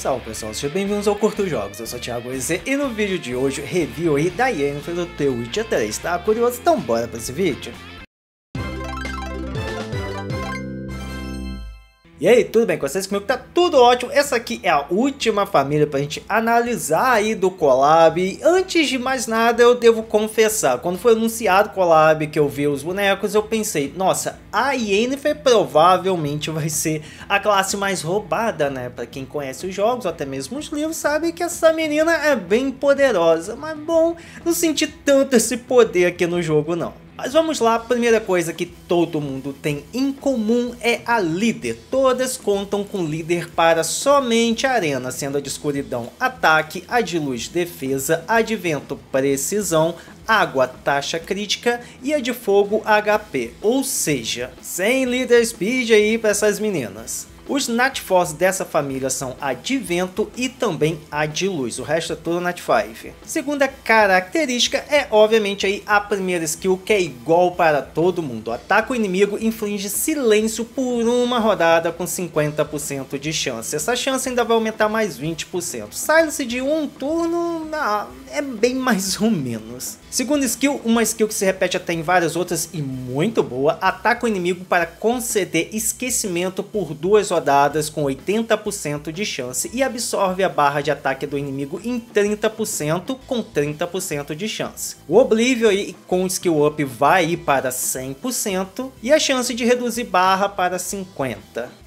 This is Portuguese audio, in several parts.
Salve pessoal, sejam bem-vindos ao Curto Jogos, eu sou o Thiago EZ e no vídeo de hoje review aí da EA no The Witcher 3, tá curioso? Então bora pra esse vídeo! E aí, tudo bem com vocês? Comigo tá tudo ótimo. Essa aqui é a última família pra gente analisar aí do collab. E antes de mais nada, eu devo confessar, quando foi anunciado o collab que eu vi os bonecos, eu pensei, nossa, a Yennefer provavelmente vai ser a classe mais roubada, né? Pra quem conhece os jogos, ou até mesmo os livros, sabe que essa menina é bem poderosa. Mas bom, não senti tanto esse poder aqui no jogo não. Mas vamos lá, a primeira coisa que todo mundo tem em comum é a líder. Todas contam com líder para somente arena, sendo a de escuridão ataque, a de luz defesa, a de vento precisão, água taxa crítica e a de fogo HP. Ou seja, sem líder speed aí para essas meninas. Os nat Force dessa família são a de vento e também a de luz, o resto é tudo Nat5. Segunda característica é obviamente aí a primeira skill que é igual para todo mundo. Ataca o inimigo e inflige silêncio por uma rodada com 50% de chance. Essa chance ainda vai aumentar mais 20%. Silence de um turno, ah é bem mais ou menos. Segunda skill, uma skill que se repete até em várias outras e muito boa, ataca o inimigo para conceder esquecimento por duas rodadas com 80% de chance e absorve a barra de ataque do inimigo em 30% com 30% de chance. O Oblivion com skill up vai ir para 100% e a chance de reduzir barra para 50%,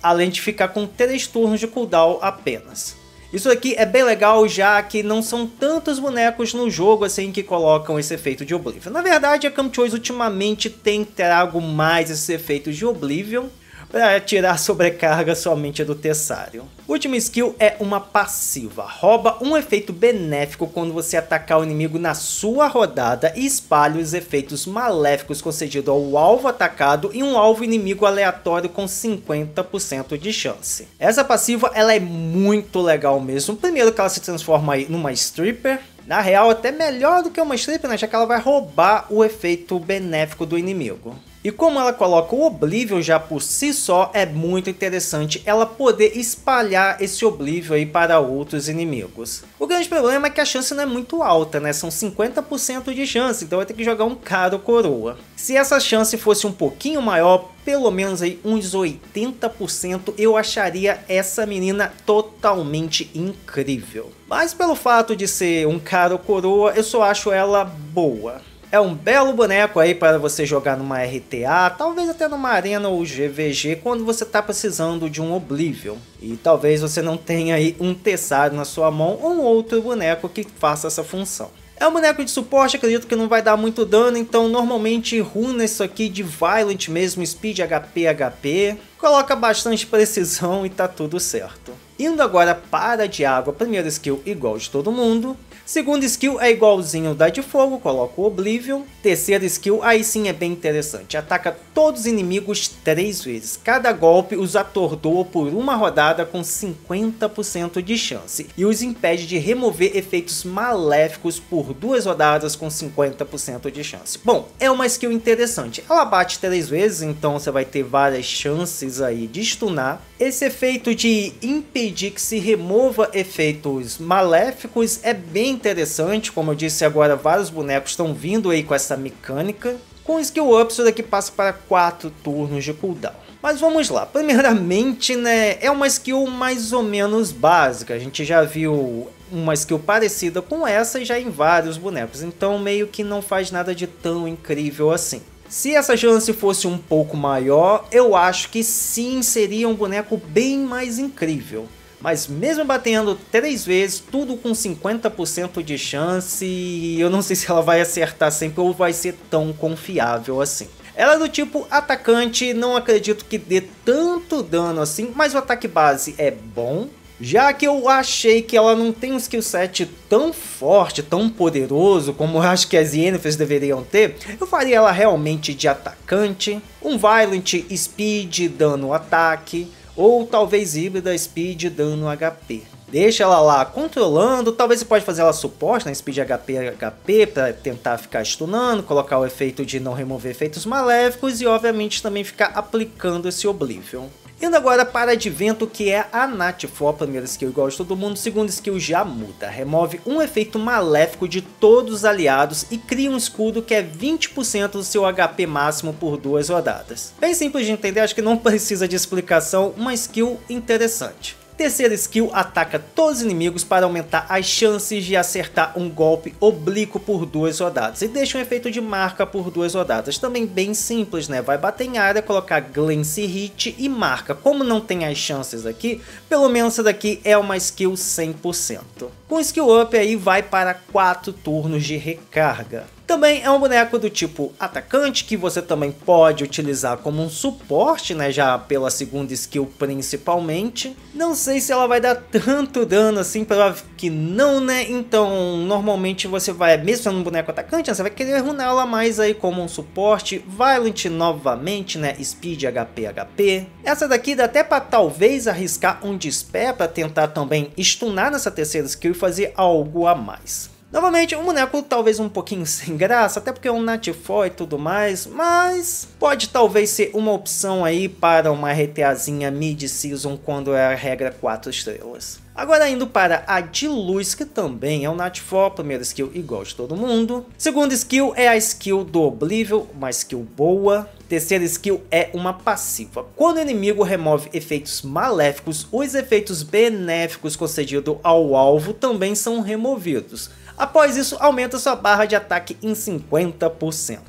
além de ficar com 3 turnos de cooldown apenas. Isso aqui é bem legal, já que não são tantos bonecos no jogo assim que colocam esse efeito de Oblivion. Na verdade, a Camp Choice ultimamente tem trago mais esses efeitos de Oblivion, para tirar sobrecarga somente do Tessário. Última skill é uma passiva, rouba um efeito benéfico quando você atacar o inimigo na sua rodada e espalha os efeitos maléficos concedidos ao alvo atacado e um alvo inimigo aleatório com 50% de chance. Essa passiva ela é muito legal mesmo, primeiro que ela se transforma aí numa stripper, na real, até melhor do que uma stripper, né? já que ela vai roubar o efeito benéfico do inimigo. E como ela coloca o Oblivion já por si só, é muito interessante ela poder espalhar esse Oblivion aí para outros inimigos. O grande problema é que a chance não é muito alta, né? São 50% de chance, então vai ter que jogar um caro coroa. Se essa chance fosse um pouquinho maior, pelo menos aí uns 80%, eu acharia essa menina totalmente incrível. Mas pelo fato de ser um caro coroa, eu só acho ela boa. É um belo boneco aí para você jogar numa RTA, talvez até numa Arena ou GVG, quando você está precisando de um Oblivion. E talvez você não tenha aí um Tessaro na sua mão ou um outro boneco que faça essa função. É um boneco de suporte, acredito que não vai dar muito dano, então normalmente runa isso aqui de Violent mesmo, Speed HP HP, coloca bastante precisão e tá tudo certo. Indo agora para de água, primeira skill igual de todo mundo, Segunda skill é igualzinho da de fogo, coloca o Oblivion. Terceira skill, aí sim é bem interessante. Ataca todos os inimigos três vezes. Cada golpe os atordoa por uma rodada com 50% de chance. E os impede de remover efeitos maléficos por duas rodadas com 50% de chance. Bom, é uma skill interessante. Ela bate três vezes, então você vai ter várias chances aí de stunar. Esse efeito de impedir que se remova efeitos maléficos é bem interessante, como eu disse agora, vários bonecos estão vindo aí com essa mecânica. Com skill up, isso daqui passa para 4 turnos de cooldown. Mas vamos lá, primeiramente, né, é uma skill mais ou menos básica, a gente já viu uma skill parecida com essa já em vários bonecos, então meio que não faz nada de tão incrível assim. Se essa chance fosse um pouco maior, eu acho que sim seria um boneco bem mais incrível. Mas mesmo batendo três vezes, tudo com 50% de chance, eu não sei se ela vai acertar sempre ou vai ser tão confiável assim. Ela é do tipo atacante, não acredito que dê tanto dano assim, mas o ataque base é bom. Já que eu achei que ela não tem um skill set tão forte, tão poderoso como eu acho que as Yennefer deveriam ter, eu faria ela realmente de atacante, um Violent, Speed, dano, ataque, ou talvez híbrida speed dando HP. Deixa ela lá controlando, talvez você pode fazer ela suporte, né, speed HP HP para tentar ficar stunando, colocar o efeito de não remover efeitos maléficos e obviamente também ficar aplicando esse Oblivion. Indo agora para Advento, que é a Natifó, a primeira skill igual de todo mundo, segunda skill já muda. Remove um efeito maléfico de todos os aliados e cria um escudo que é 20% do seu HP máximo por duas rodadas. Bem simples de entender, acho que não precisa de explicação, uma skill interessante. Terceira skill ataca todos os inimigos para aumentar as chances de acertar um golpe oblíquo por duas rodadas e deixa um efeito de marca por duas rodadas. Também bem simples, né? Vai bater em área, colocar Glance Hit e marca. Como não tem as chances aqui, pelo menos essa daqui é uma skill 100%. Com skill up aí vai para 4 turnos de recarga. Também é um boneco do tipo atacante, que você também pode utilizar como um suporte, né, já pela segunda skill principalmente. Não sei se ela vai dar tanto dano assim, provavelmente que não, né, então normalmente você vai, mesmo sendo um boneco atacante, né, você vai querer runá-la mais aí como um suporte. Violent novamente, né, Speed, HP, HP. Essa daqui dá até para talvez arriscar um dispé para tentar também stunar nessa terceira skill e fazer algo a mais. Novamente, um boneco talvez um pouquinho sem graça, até porque é um Natifó e tudo mais, mas pode talvez ser uma opção aí para uma RTAzinha mid-season quando é a regra 4 estrelas. Agora indo para a de luz, que também é um natifó, primeira skill igual de todo mundo. Segunda skill é a skill do Oblivion, uma skill boa. Terceira skill é uma passiva. Quando o inimigo remove efeitos maléficos, os efeitos benéficos concedidos ao alvo também são removidos. Após isso, aumenta sua barra de ataque em 50%.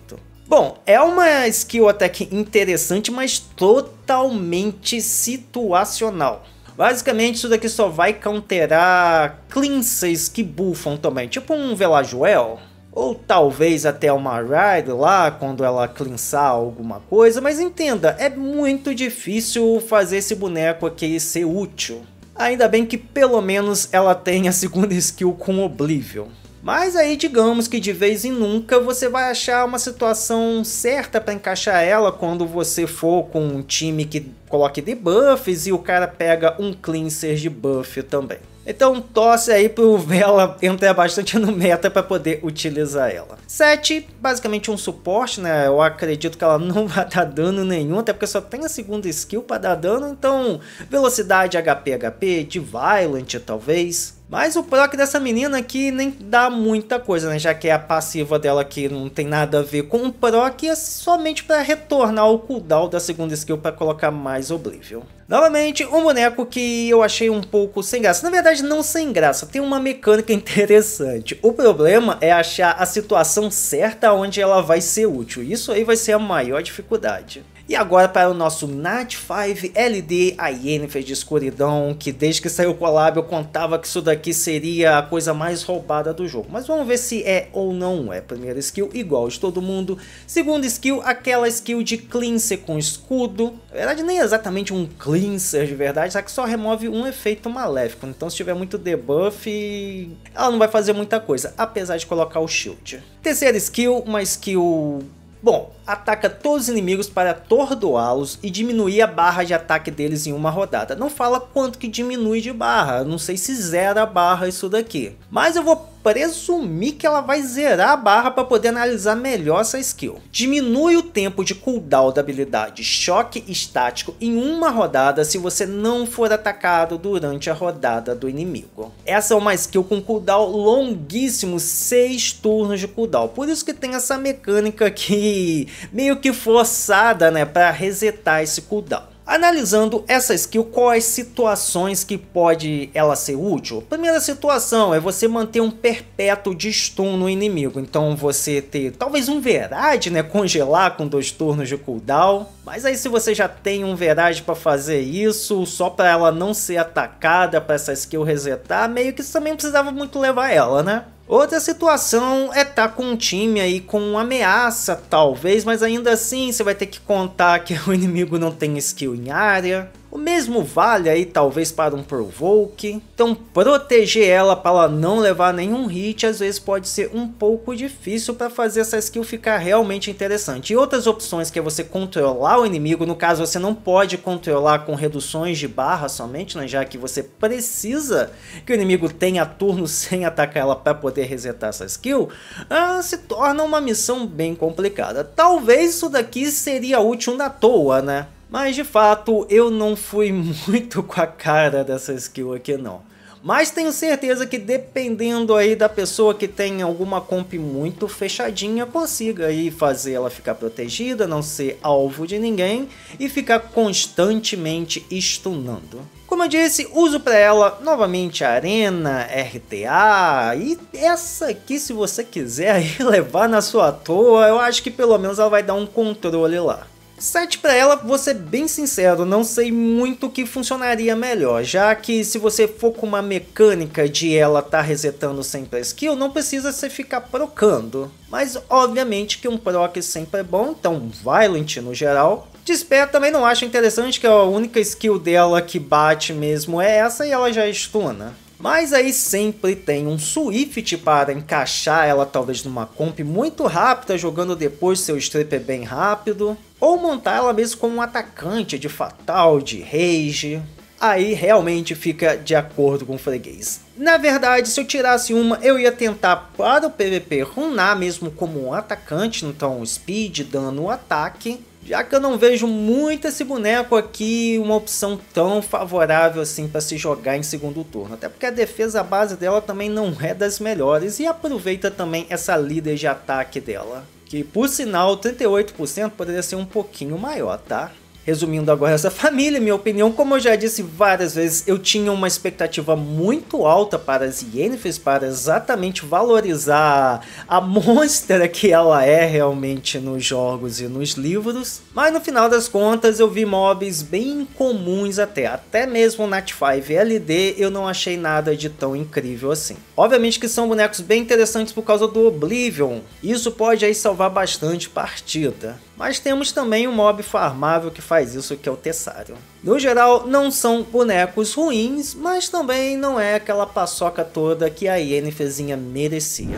Bom, é uma skill até que interessante, mas totalmente situacional. Basicamente, isso daqui só vai counterar cleanses que bufam também, tipo um Velajuel. Ou talvez até uma Ride lá, quando ela cleansar alguma coisa. Mas entenda, é muito difícil fazer esse boneco aqui ser útil. Ainda bem que pelo menos ela tem a segunda skill com Oblivion. Mas aí digamos que de vez em nunca você vai achar uma situação certa para encaixar ela quando você for com um time que coloque debuffs e o cara pega um cleanser de buff também. Então tosse aí pro Vela entrar bastante no meta para poder utilizar ela. 7, basicamente um suporte, né? Eu acredito que ela não vai dar dano nenhum, até porque só tem a segunda skill para dar dano, então velocidade HP HP, de Violent talvez. Mas o proc é dessa menina aqui nem dá muita coisa, né? Já que é a passiva dela aqui não tem nada a ver com o proc, é somente para retornar o cooldown da segunda skill para colocar mais Oblivion. Novamente, um boneco que eu achei um pouco sem graça. Na verdade, não sem graça, tem uma mecânica interessante. O problema é achar a situação certa onde ela vai ser útil. Isso aí vai ser a maior dificuldade. E agora para o nosso Night 5 LD a Yennefer de Escuridão, que desde que saiu o collab eu contava que isso daqui seria a coisa mais roubada do jogo. Mas vamos ver se é ou não é. Primeira skill igual de todo mundo. Segunda skill, aquela skill de cleanser com escudo. Na verdade nem é exatamente um cleanser de verdade, só que só remove um efeito maléfico. Então se tiver muito debuff, ela não vai fazer muita coisa, apesar de colocar o shield. Terceira skill, uma skill... Bom, ataca todos os inimigos para atordoá-los e diminuir a barra de ataque deles em uma rodada. Não fala quanto que diminui de barra, não sei se zera a barra isso daqui. Mas eu vou presumir que ela vai zerar a barra para poder analisar melhor essa skill. Diminui o tempo de cooldown da habilidade choque estático em uma rodada se você não for atacado durante a rodada do inimigo. Essa é uma skill com cooldown longuíssimo, 6 turnos de cooldown. Por isso que tem essa mecânica que meio que forçada né, para resetar esse cooldown. Analisando essa skill, quais situações que pode ela ser útil? Primeira situação é você manter um perpétuo de stun no inimigo. Então você ter talvez um Verade, né? Congelar com dois turnos de cooldown. Mas aí se você já tem um Verade para fazer isso, só para ela não ser atacada, para essa skill resetar, meio que você também não precisava muito levar ela, né? Outra situação é estar tá com um time aí com uma ameaça, talvez, mas ainda assim você vai ter que contar que o inimigo não tem skill em área, o mesmo vale aí talvez para um provoke. Então proteger ela para ela não levar nenhum hit às vezes pode ser um pouco difícil para fazer essa skill ficar realmente interessante. E outras opções que é você controlar o inimigo, no caso você não pode controlar com reduções de barra somente, né? já que você precisa que o inimigo tenha turno sem atacar ela para poder resetar essa skill, ah, se torna uma missão bem complicada. Talvez isso daqui seria útil na toa, né? Mas de fato, eu não fui muito com a cara dessa skill aqui não. Mas tenho certeza que dependendo aí da pessoa que tem alguma comp muito fechadinha, consiga aí fazer ela ficar protegida, não ser alvo de ninguém e ficar constantemente stunando. Como eu disse, uso para ela novamente Arena, RTA e essa aqui se você quiser levar na sua toa, eu acho que pelo menos ela vai dar um controle lá sete para ela, vou ser bem sincero, não sei muito que funcionaria melhor, já que se você for com uma mecânica de ela tá resetando sempre a skill, não precisa você ficar procando. Mas obviamente que um proc sempre é bom, então Violent no geral. Despair também não acho interessante, que a única skill dela que bate mesmo é essa e ela já estuna. Mas aí sempre tem um Swift para encaixar ela talvez numa comp muito rápida, jogando depois seu stripper bem rápido, ou montar ela mesmo como um atacante de fatal, de rage, aí realmente fica de acordo com o freguês. Na verdade, se eu tirasse uma, eu ia tentar para o PVP runar mesmo como um atacante, então speed, dano, ataque, já que eu não vejo muito esse boneco aqui, uma opção tão favorável assim para se jogar em segundo turno. Até porque a defesa base dela também não é das melhores e aproveita também essa líder de ataque dela. Que por sinal, 38% poderia ser um pouquinho maior, tá? Resumindo agora essa família, minha opinião, como eu já disse várias vezes, eu tinha uma expectativa muito alta para as Yennefer, para exatamente valorizar a monstra que ela é realmente nos jogos e nos livros, mas no final das contas eu vi mobs bem comuns até, até mesmo Nat 5 LD eu não achei nada de tão incrível assim. Obviamente que são bonecos bem interessantes por causa do Oblivion, isso pode aí salvar bastante partida. Mas temos também um mob farmável que faz isso, que é o Tessário. No geral, não são bonecos ruins, mas também não é aquela paçoca toda que a Yenneferzinha merecia.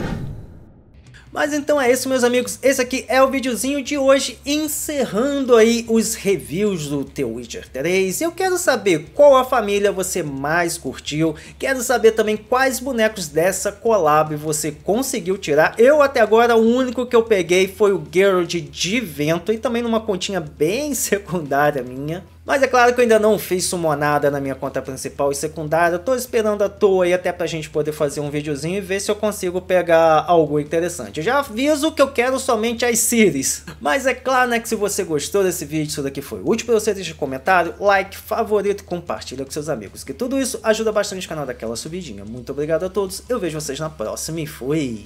Mas então é isso, meus amigos. Esse aqui é o videozinho de hoje, encerrando aí os reviews do The Witcher 3. Eu quero saber qual a família você mais curtiu. Quero saber também quais bonecos dessa collab você conseguiu tirar. Eu até agora, o único que eu peguei foi o Geralt de Vento e também numa continha bem secundária minha. Mas é claro que eu ainda não fiz sumonada na minha conta principal e secundária, tô esperando à toa aí até pra gente poder fazer um videozinho e ver se eu consigo pegar algo interessante. Eu já aviso que eu quero somente as series. Mas é claro né, que se você gostou desse vídeo, isso daqui foi útil pra você, deixa um comentário, like, favorito e compartilha com seus amigos, que tudo isso ajuda bastante o canal daquela subidinha. Muito obrigado a todos, eu vejo vocês na próxima e fui!